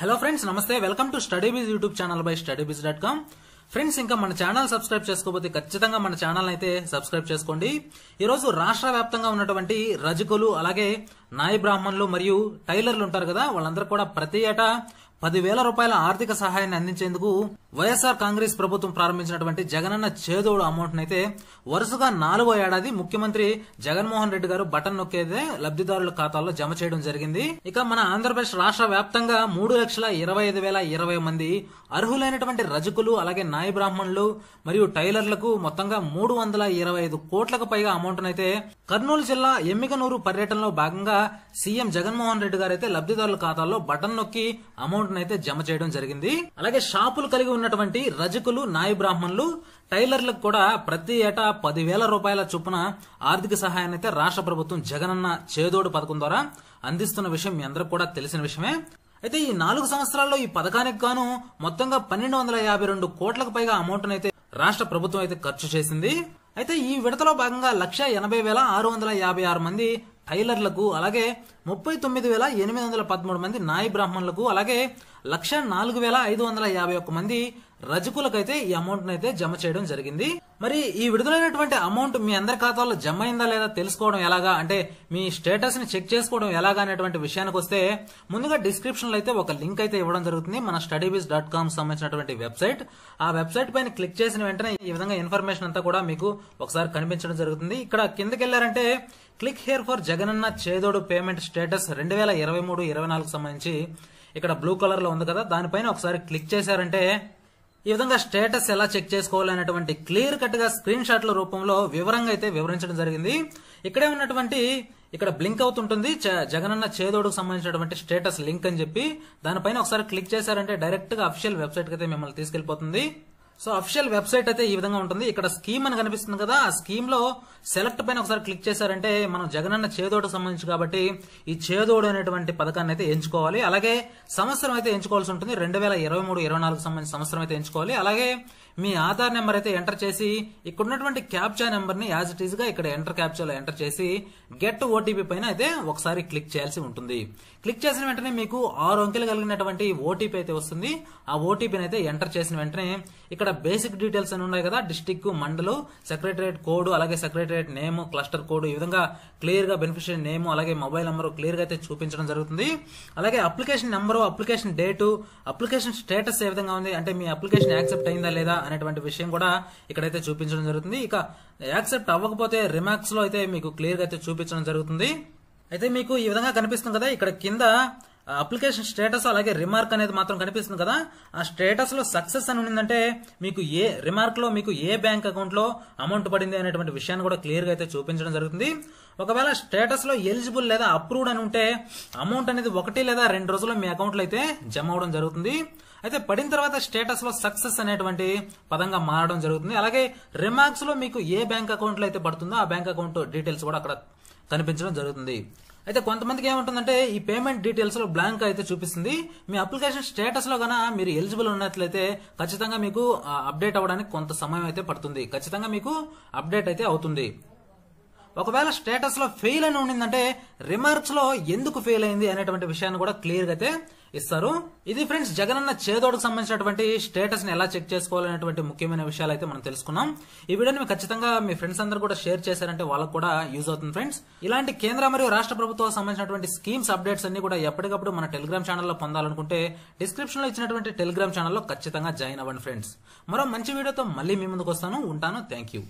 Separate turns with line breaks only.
hello friends నమస్తే welcome to Study Biz YouTube channel by Study Biz dot com friends ఇంకా మన channel subscribe చేసుకోకపోతే ఖచ్చితంగా మన ఛానల్ అయితే సబ్స్క్రైబ్ చేసుకోండి ఈరోజు రాష్ట్ర వ్యాప్తంగా ఉన్నటువంటి రజకులు అలాగే నాయి బ్రాహ్మణులు మరియు టైలర్లు ఉంటారు కదా వాళ్ళందరూ కూడా ప్రతి ఏటా పదివేల రూపాయల ఆర్థిక సహాయాన్ని అందించేందుకు వైఎస్ఆర్ కాంగ్రెస్ ప్రభుత్వం ప్రారంభించినటువంటి జగనన్న చేదోడు అమౌంట్ నైతే వరుసగా నాలుగో ఏడాది ముఖ్యమంత్రి జగన్మోహన్ రెడ్డి గారు బటన్ నొక్కేదే లబ్దిదారుల ఖాతాల్లో జమ చేయడం జరిగింది ఇక మన ఆంధ్రప్రదేశ్ రాష్ట్ర వ్యాప్తంగా మూడు లక్షల ఇరవై ఐదు వేల ఇరవై మంది అర్హులైనటువంటి రజకులు అలాగే నాయ బ్రాహ్మణులు మరియు టైలర్లకు మొత్తంగా మూడు వందల ఇరవై ఐదు కోట్లకు పైగా అమౌంట్ అయితే కర్నూలు జిల్లా ఎమ్మికనూరు పర్యటనలో భాగంగా సీఎం జగన్మోహన్ రెడ్డి గారు అయితే లబ్దిదారుల ఖాతాల్లో బటన్ నొక్కి అమౌంట్ నైతే జమ చేయడం జరిగింది అలాగే షాపులు కలిగి ఉన్నటువంటి రజకులు నాయ బ్రాహ్మణులు టైలర్లకు కూడా ప్రతి ఏటా పదివేల రూపాయల చొప్పున ఆర్థిక సహాయాన్ని అయితే రాష్ట్ర ప్రభుత్వం జగనన్న చేదోడు పథకం ద్వారా అందిస్తున్న విషయం మీ అందరికి కూడా తెలిసిన విషయమే అయితే ఈ నాలుగు సంవత్సరాల్లో ఈ పథకానికి గాను మొత్తంగా పన్నెండు వందల యాభై రెండు కోట్లకు పైగా అమౌంట్ అయితే రాష్ట్ర ప్రభుత్వం అయితే ఖర్చు చేసింది అయితే ఈ విడతలో భాగంగా లక్ష ఎనభై వేల ఆరు వందల యాభై ఆరు మంది టైలర్లకు అలాగే ముప్పై తొమ్మిది వేల ఎనిమిది వందల పదమూడు మంది నాయి బ్రాహ్మణులకు అలాగే లక్ష నాలుగు వేల ఐదు వందల యాభై ఒక్క మంది రజకులకైతే ఈ అమౌంట్ను అయితే జమ చేయడం జరిగింది మరి ఈ విడుదలైనటువంటి అమౌంట్ మీ అందరి ఖాతాలో జమ అయిందా లేదా తెలుసుకోవడం ఎలాగా అంటే మీ స్టేటస్ ని చెక్ చేసుకోవడం ఎలాగా అనేటువంటి విషయానికి వస్తే ముందుగా డిస్క్రిప్షన్ లో అయితే ఒక లింక్ అయితే ఇవ్వడం జరుగుతుంది మన స్టడీబీస్ డాట్ కామ్ సంబంధించినటువంటి వెబ్సైట్ ఆ వెబ్సైట్ పైన క్లిక్ చేసిన వెంటనే ఈ విధంగా ఇన్ఫర్మేషన్ అంతా కూడా మీకు ఒకసారి కనిపించడం జరుగుతుంది ఇక్కడ కిందకి వెళ్ళారంటే క్లిక్ హియర్ ఫర్ జగనన్న చేదోడు పేమెంట్ స్టేటస్ రెండు వేల ఇరవై మూడు ఇరవై నాలుగు సంబంధించి ఇక్కడ బ్లూ కలర్ లో ఉంది కదా దానిపైన ఒకసారి క్లిక్ చేశారంటే ఈ విధంగా స్టేటస్ ఎలా చెక్ చేసుకోవాలనేటువంటి క్లియర్ కట్ గా స్క్రీన్ షాట్ల రూపంలో వివరంగా అయితే వివరించడం జరిగింది ఇక్కడే ఉన్నటువంటి ఇక్కడ బ్లింక్ అవుతుంటుంది జగనన్న చేదోడుకు సంబంధించినటువంటి స్టేటస్ లింక్ అని చెప్పి దానిపైన ఒకసారి క్లిక్ చేశారంటే డైరెక్ట్ గా అఫిషియల్ వెబ్సైట్ అయితే మిమ్మల్ని తీసుకెళ్లిపోతుంది సో అఫిషియల్ వెబ్సైట్ అయితే ఈ విధంగా ఉంటుంది ఇక్కడ స్కీమ్ అని కనిపిస్తుంది కదా ఆ స్కీమ్ లో సెలెక్ట్ పైన ఒకసారి క్లిక్ చేశారంటే మనం జగనన్న చేదోడు సంబంధించి కాబట్టి ఈ చేదోడు అనేటువంటి పథకాన్ని అయితే ఎంచుకోవాలి అలాగే సంవత్సరం అయితే ఎంచుకోవాల్సి ఉంటుంది రెండు వేల ఇరవై మూడు ఇరవై నాలుగు సంబంధించిన సంవత్సరం అయితే ఎంచుకోవాలి అలాగే మీ ఆధార్ నెంబర్ అయితే ఎంటర్ చేసి ఇక్కడ ఉన్నటువంటి క్యాప్చా నెంబర్ ని యాజ్ ఇట్ ఈస్ గా ఇక్కడ ఎంటర్ క్యాప్చాలో ఎంటర్ చేసి గెట్ ఓటీపీ పైన అయితే ఒకసారి క్లిక్ చేయాల్సి ఉంటుంది క్లిక్ చేసిన వెంటనే మీకు ఆరు అంకెలు కలిగినటువంటి ఓటీపీ అయితే వస్తుంది ఆ ఓటీపీని అయితే ఎంటర్ చేసిన వెంటనే ఇక్కడ ఇక్కడ బేసిక్ డీటెయిల్స్ అని ఉన్నాయి కదా డిస్టిక్ మండలు సెక్రటరియట్ కోడ్ అలాగే సెక్రటరియట్ నేమ్ క్లస్టర్ కోడ్ ఈ విధంగా క్లియర్ గా బెనిఫిషియరీ నేమ్ అలాగే మొబైల్ నెంబర్ క్లియర్ గా అయితే చూపించడం జరుగుతుంది అలాగే application number application date application status ఏ విధంగా ఉంది అంటే మీ అప్లికేషన్ యాక్సెప్ట్ అయిందా లేదా అనేటువంటి విషయం కూడా ఇక్కడైతే చూపించడం జరుగుతుంది ఇక యాక్సెప్ట్ అవ్వకపోతే రిమార్క్స్ లో అయితే మీకు క్లియర్ గా అయితే చూపించడం జరుగుతుంది అయితే మీకు ఈ విధంగా కనిపిస్తుంది కదా ఇక్కడ కింద అప్లికేషన్ స్టేటస్ అలాగే రిమార్క్ అనేది మాత్రం కనిపిస్తుంది కదా ఆ స్టేటస్ లో సక్సెస్ అని ఉందంటే మీకు ఏ రిమార్క్ లో మీకు ఏ బ్యాంక్ అకౌంట్ లో అమౌంట్ పడింది అనేటువంటి విషయాన్ని కూడా క్లియర్ గా అయితే చూపించడం జరుగుతుంది ఒకవేళ స్టేటస్ లో ఎలిజిబుల్ లేదా అప్రూవ్డ్ అని ఉంటే అమౌంట్ అనేది ఒకటి లేదా రెండు రోజుల్లో మీ అకౌంట్ లో అయితే జమ అవడం జరుగుతుంది అయితే పడిన తర్వాత స్టేటస్ లో సక్సెస్ అనేటువంటి పదంగా మారడం జరుగుతుంది అలాగే రిమార్క్స్ లో మీకు ఏ బ్యాంక్ అకౌంట్ లో అయితే పడుతుందో ఆ బ్యాంక్ అకౌంట్ డీటెయిల్స్ కూడా అక్కడ కనిపించడం జరుగుతుంది అయితే కొంతమందికి ఏముంటుందంటే ఈ పేమెంట్ డీటెయిల్స్లో బ్లాంక్ అయితే చూపిస్తుంది మీ అప్లికేషన్ స్టేటస్లో గన మీరు ఎలిజిబుల్ ఉన్నట్లయితే ఖచ్చితంగా మీకు అప్డేట్ అవ్వడానికి కొంత సమయం అయితే పడుతుంది ఖచ్చితంగా మీకు అప్డేట్ అయితే అవుతుంది ఒకవేళ స్టేటస్లో ఫెయిల్ అని ఉండిందంటే రిమార్క్స్లో ఎందుకు ఫెయిల్ అయింది అనేటువంటి విషయాన్ని కూడా క్లియర్గా అయితే ఇస్తారు ఇది ఫ్రెండ్స్ జగన్ అన్న చేదోడుకు సంబంధించినటువంటి స్టేటస్ ని ఎలా చెక్ చేసుకోవాలనేటువంటి ముఖ్యమైన విషయాలు అయితే మనం తెలుసుకున్నాం ఈ వీడియోని మీకు ఖచ్చితంగా మీ ఫ్రెండ్స్ అందరూ కూడా షేర్ చేశారంటే వాళ్ళకు కూడా యూజ్ అవుతుంది ఫ్రెండ్స్ ఇలాంటి కేంద్ర మరియు రాష్ట్ర ప్రభుత్వాలకు సంబంధించినటువంటి స్కీమ్స్ అప్డేట్స్ అన్ని కూడా ఎప్పటికప్పుడు మన టెలిగ్రామ్ ఛానల్లో పొందాలనుకుంటే డిస్క్రిప్షన్ లో ఇచ్చినటువంటి టెలిగ్రామ్ ఛానల్లో ఖచ్చితంగా జాయిన్ అవ్వండి ఫ్రెండ్స్ మరో మంచి వీడియోతో మళ్ళీ మీ ముందుకు వస్తాను ఉంటాను థ్యాంక్ యూ